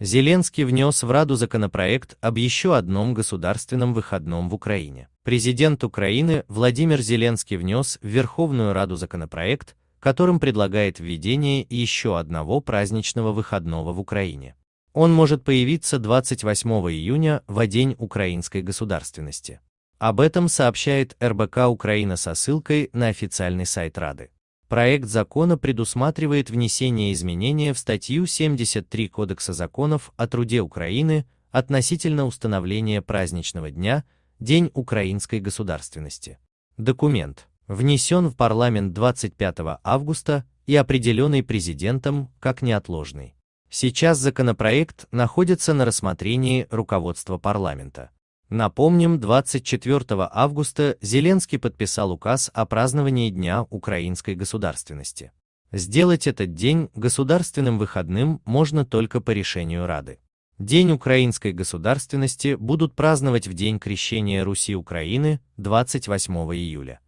Зеленский внес в Раду законопроект об еще одном государственном выходном в Украине. Президент Украины Владимир Зеленский внес в Верховную Раду законопроект, которым предлагает введение еще одного праздничного выходного в Украине. Он может появиться 28 июня во День украинской государственности. Об этом сообщает РБК Украина со ссылкой на официальный сайт Рады. Проект закона предусматривает внесение изменения в статью 73 Кодекса законов о труде Украины относительно установления праздничного дня День украинской государственности. Документ внесен в парламент 25 августа и определенный президентом как неотложный. Сейчас законопроект находится на рассмотрении руководства парламента. Напомним, 24 августа Зеленский подписал указ о праздновании Дня украинской государственности. Сделать этот день государственным выходным можно только по решению Рады. День украинской государственности будут праздновать в день крещения Руси Украины 28 июля.